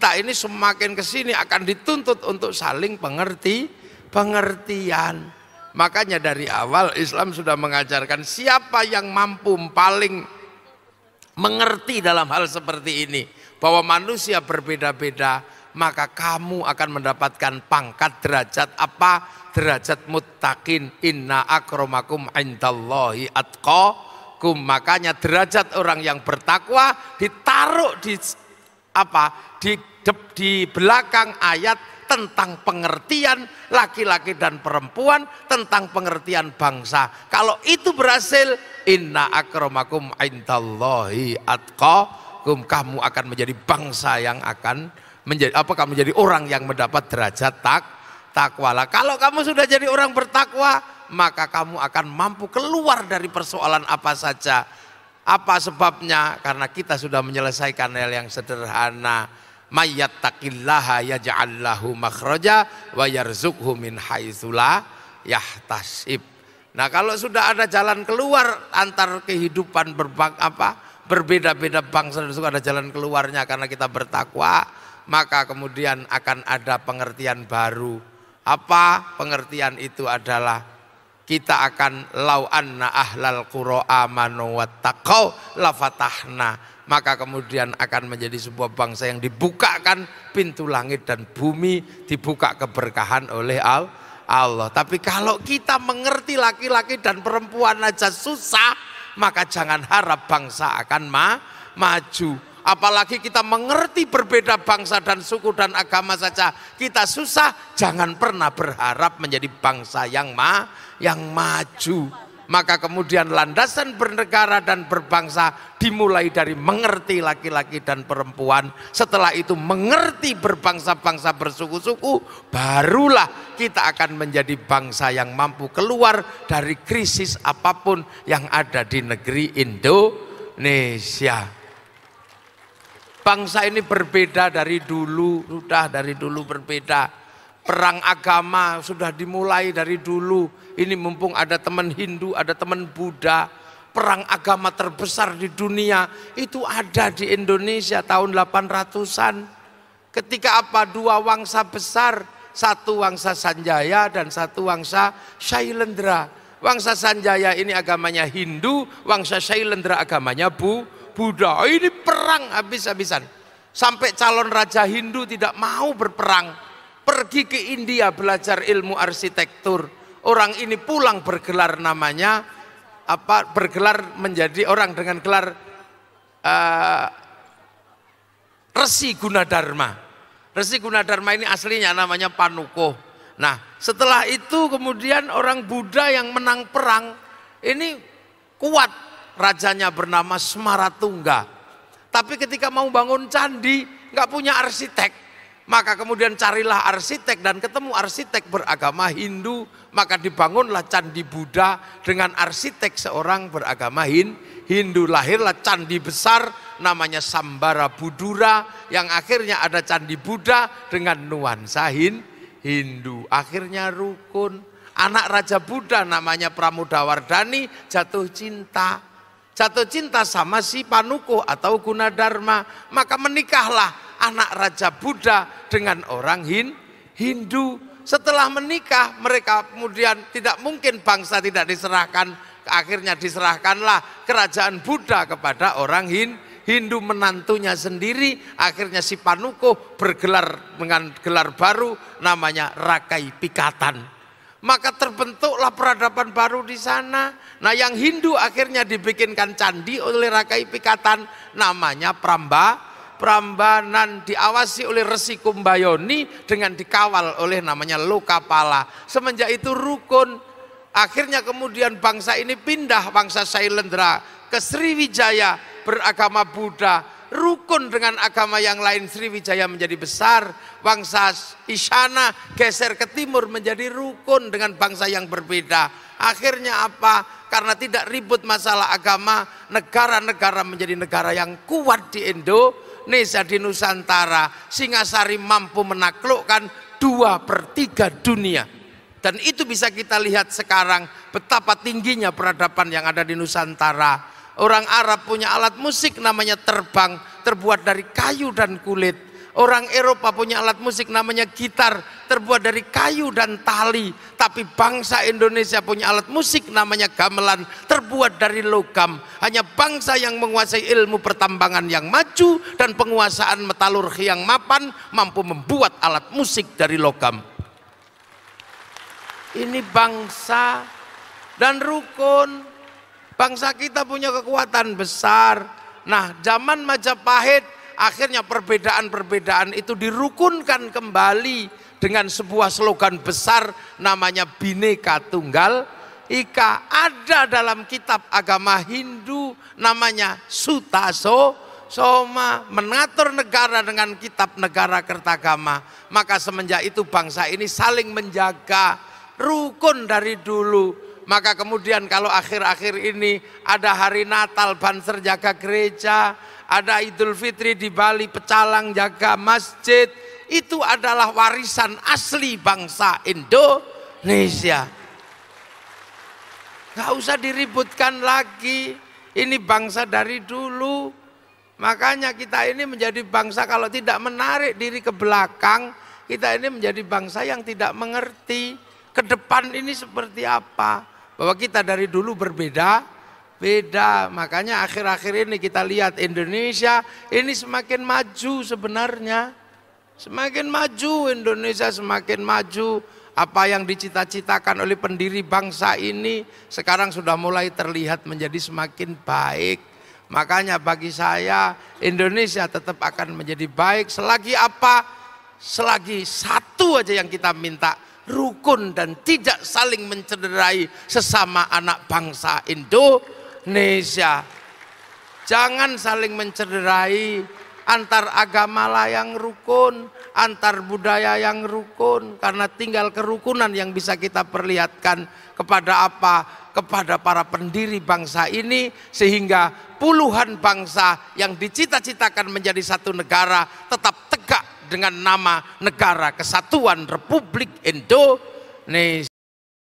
kita ini semakin ke sini akan dituntut untuk saling pengerti, pengertian. Makanya dari awal Islam sudah mengajarkan siapa yang mampu paling mengerti dalam hal seperti ini bahwa manusia berbeda-beda, maka kamu akan mendapatkan pangkat derajat apa? Derajat muttaqin inna akromakum indallahi atqa. Makanya derajat orang yang bertakwa ditaruh di apa? Di di belakang ayat tentang pengertian laki-laki dan perempuan, tentang pengertian bangsa. Kalau itu berhasil, inna akromakum indallahi kum kamu akan menjadi bangsa yang akan menjadi apa kamu menjadi orang yang mendapat derajat tak takwalah. Kalau kamu sudah jadi orang bertakwa, maka kamu akan mampu keluar dari persoalan apa saja. Apa sebabnya? Karena kita sudah menyelesaikan hal yang sederhana mayat takillaha lahu makhraja wa yarzuqhu min haitsula yahtasib. Nah, kalau sudah ada jalan keluar antar kehidupan berbang apa berbeda-beda bangsa dan suku ada jalan keluarnya karena kita bertakwa, maka kemudian akan ada pengertian baru. Apa pengertian itu adalah kita akan lau anna ahlal qura amanu wattaqau lafatahna maka kemudian akan menjadi sebuah bangsa yang dibukakan pintu langit dan bumi dibuka keberkahan oleh Allah. Tapi kalau kita mengerti laki-laki dan perempuan aja susah, maka jangan harap bangsa akan ma maju. Apalagi kita mengerti berbeda bangsa dan suku dan agama saja kita susah, jangan pernah berharap menjadi bangsa yang ma yang maju. Maka kemudian landasan bernegara dan berbangsa dimulai dari mengerti laki-laki dan perempuan. Setelah itu mengerti berbangsa-bangsa bersuku-suku, barulah kita akan menjadi bangsa yang mampu keluar dari krisis apapun yang ada di negeri Indonesia. Bangsa ini berbeda dari dulu, sudah dari dulu berbeda perang agama sudah dimulai dari dulu. Ini mumpung ada teman Hindu, ada teman Buddha. Perang agama terbesar di dunia itu ada di Indonesia tahun 800-an. Ketika apa? Dua wangsa besar, satu wangsa Sanjaya dan satu wangsa Shailendra. Wangsa Sanjaya ini agamanya Hindu, wangsa Shailendra agamanya Bu, Buddha. Oh, ini perang habis-habisan. Sampai calon raja Hindu tidak mau berperang pergi ke India belajar ilmu arsitektur. Orang ini pulang bergelar namanya apa bergelar menjadi orang dengan gelar uh, Resi Gunadarma. Resi Gunadarma ini aslinya namanya Panuko. Nah, setelah itu kemudian orang Buddha yang menang perang ini kuat rajanya bernama Semaratungga. Tapi ketika mau bangun candi nggak punya arsitek, maka kemudian carilah arsitek dan ketemu arsitek beragama Hindu. Maka dibangunlah Candi Buddha dengan arsitek seorang beragama Hindu. Lahirlah candi besar namanya Sambara Budura yang akhirnya ada Candi Buddha dengan nuansa Hindu. Akhirnya rukun. Anak Raja Buddha namanya Pramudawardhani jatuh cinta. Jatuh cinta sama si Panukuh atau Gunadarma. Maka menikahlah anak Raja Buddha dengan orang Hin, Hindu. Setelah menikah mereka kemudian tidak mungkin bangsa tidak diserahkan. Akhirnya diserahkanlah kerajaan Buddha kepada orang Hin, Hindu menantunya sendiri. Akhirnya si Panuku bergelar dengan gelar baru namanya Rakai Pikatan maka terbentuklah peradaban baru di sana. Nah, yang Hindu akhirnya dibikinkan candi oleh Rakai Pikatan, namanya Pramba Prambanan diawasi oleh Resi Kumbayoni dengan dikawal oleh namanya Luka Pala. Semenjak itu rukun. Akhirnya kemudian bangsa ini pindah bangsa Sailendra ke Sriwijaya beragama Buddha. Rukun dengan agama yang lain Sriwijaya menjadi besar. Bangsa Isyana geser ke timur menjadi rukun dengan bangsa yang berbeda. Akhirnya apa? Karena tidak ribut masalah agama, negara-negara menjadi negara yang kuat di Indo Nesa di Nusantara, Singasari mampu menaklukkan dua per tiga dunia. Dan itu bisa kita lihat sekarang betapa tingginya peradaban yang ada di Nusantara. Orang Arab punya alat musik namanya terbang, terbuat dari kayu dan kulit. Orang Eropa punya alat musik namanya gitar terbuat dari kayu dan tali. Tapi bangsa Indonesia punya alat musik namanya gamelan terbuat dari logam. Hanya bangsa yang menguasai ilmu pertambangan yang maju dan penguasaan metalurgi yang mapan mampu membuat alat musik dari logam. Ini bangsa dan rukun. Bangsa kita punya kekuatan besar. Nah, zaman Majapahit Akhirnya perbedaan-perbedaan itu dirukunkan kembali dengan sebuah slogan besar namanya Bhinneka Tunggal Ika. Ada dalam kitab agama Hindu namanya Sutaso Soma mengatur negara dengan kitab negara kertagama. Maka semenjak itu bangsa ini saling menjaga rukun dari dulu maka kemudian kalau akhir-akhir ini ada hari Natal Banser jaga gereja, ada Idul Fitri di Bali Pecalang jaga masjid, itu adalah warisan asli bangsa Indonesia. Gak usah diributkan lagi, ini bangsa dari dulu. Makanya kita ini menjadi bangsa kalau tidak menarik diri ke belakang, kita ini menjadi bangsa yang tidak mengerti ke depan ini seperti apa bahwa kita dari dulu berbeda, beda. Makanya akhir-akhir ini kita lihat Indonesia ini semakin maju sebenarnya. Semakin maju Indonesia semakin maju. Apa yang dicita-citakan oleh pendiri bangsa ini sekarang sudah mulai terlihat menjadi semakin baik. Makanya bagi saya Indonesia tetap akan menjadi baik selagi apa? Selagi satu aja yang kita minta rukun dan tidak saling mencederai sesama anak bangsa Indonesia. Jangan saling mencederai antar agamalah yang rukun, antar budaya yang rukun karena tinggal kerukunan yang bisa kita perlihatkan kepada apa? kepada para pendiri bangsa ini sehingga puluhan bangsa yang dicita-citakan menjadi satu negara tetap dengan nama Negara Kesatuan Republik Indonesia.